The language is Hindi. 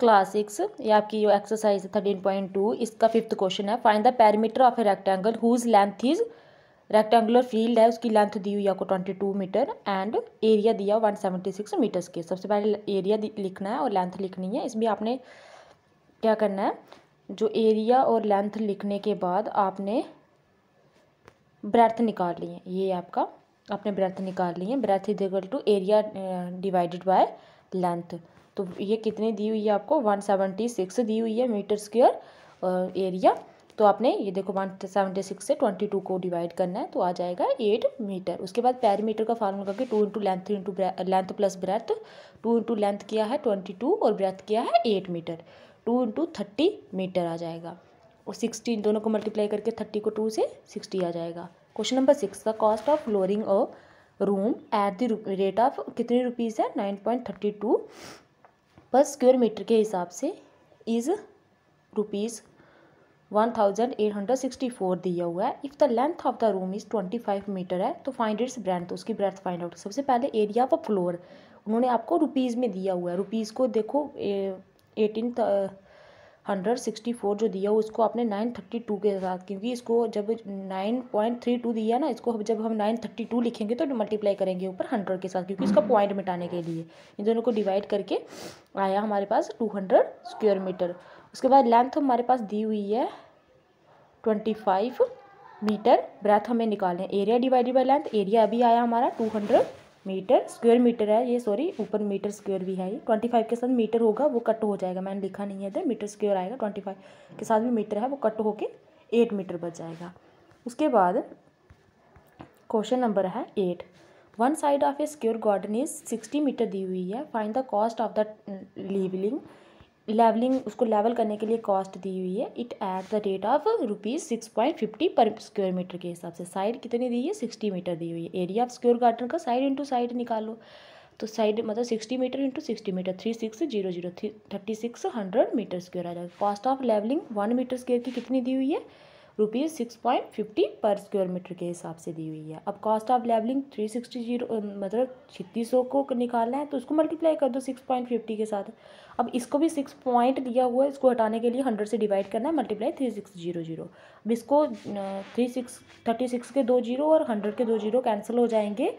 क्लास सिक्स ये आपकी जो एक्सरसाइज है थर्टीन पॉइंट टू इसका फिफ्थ क्वेश्चन है find the parameter of a rectangle whose length is rectangular field है उसकी लेंथ दी हुई आपको twenty two metre and area दिया वन सेवेंटी सिक्स मीटर्स के सबसे पहले एरिया लिखना है और लेंथ लिखनी है इसमें आपने क्या करना है जो एरिया और लेंथ लिखने के बाद आपने ब्रेथ निकाल ली है ये आपका आपने ब्रेथ निकाल ली है breadth is equal to area divided by length तो ये कितनी दी हुई है आपको वन सेवेंटी सिक्स दी हुई है मीटर स्क्वेयर एरिया तो आपने ये देखो वन सेवेंटी सिक्स से ट्वेंटी टू को डिवाइड करना है तो आ जाएगा एट मीटर उसके बाद पैरीमीटर का फार्मूला करके two into length three into length plus breadth two into length किया है ट्वेंटी टू और ब्रेथ किया है eight metre two into thirty metre आ जाएगा और सिक्सटी दोनों को मल्टीप्लाई करके थर्टी को टू से सिक्सटी आ जाएगा क्वेश्चन नंबर सिक्स का cost of flooring of room at the rate of कितनी रुपीज़ है nine point thirty two per square metre के हिसाब से is rupees one thousand eight hundred sixty four दिया हुआ है if the length of the room is twenty five metre है तो फाइंड इट्स ब्रेंथ तो उसकी ब्रेथ फाइंड आउट सबसे पहले एरिया ऑफ फ्लोर उन्होंने आपको रुपीज़ में दिया हुआ है रुपीज़ को देखो एटीन हंड्रेड सिक्सटी फोर जो दिया उसको आपने नाइन थर्टी टू के साथ क्योंकि इसको जब नाइन पॉइंट थ्री टू दिया ना इसको जब हम नाइन थर्टी टू लिखेंगे तो मल्टीप्लाई करेंगे ऊपर हंड्रेड के साथ क्योंकि इसका पॉइंट मिटाने के लिए इन दोनों को डिवाइड करके आया हमारे पास टू हंड्रेड स्क्वेयर मीटर उसके बाद लेंथ हमारे पास दी हुई है ट्वेंटी फाइव मीटर ब्रेथ हमें निकालें area divided by length area अभी आया हमारा two hundred metre square metre है ये सॉरी ऊपर मीटर स्क्वायर भी है ये ट्वेंटी फाइव के साथ मीटर होगा वो कट हो जाएगा मैंने लिखा नहीं है इधर मीटर स्क्वायर आएगा ट्वेंटी फाइव के साथ भी मीटर है वो कट होके एट मीटर बच जाएगा उसके बाद क्वेश्चन नंबर है eight one side of a square garden is sixty metre दी हुई है find the cost of the levelling levelling उसको लेवल करने के लिए कॉस्ट दी हुई है it at the rate of rupees six point fifty पर स्क्वायर मीटर के हिसाब से साइड कितनी दी है सिक्सटी मीटर दी हुई है एरिया ऑफ स्क्वायर गार्डन का साइड इंटू साइड निकालो तो साइड मतलब sixty metre into sixty metre three six zero zero three thirty six hundred metre square आ जाएगा cost of levelling one metre square की कितनी दी हुई है रुपीज़ सिक्स पॉइंट फिफ्टी पर स्क्वायर मीटर के हिसाब से दी हुई है अब cost of levelling three sixty zero मतलब छत्तीस सौ को निकालना है तो उसको मल्टीप्लाई कर दो सिक्स पॉइंट फिफ्टी के साथ अब इसको भी सिक्स पॉइंट दिया हुआ है इसको हटाने के लिए हंड्रेड से डिवाइड करना है multiply three six zero zero अब इसको थ्री सिक्स थर्टी सिक्स के दो जीरो और हंड्रेड के दो जीरो कैंसिल हो जाएंगे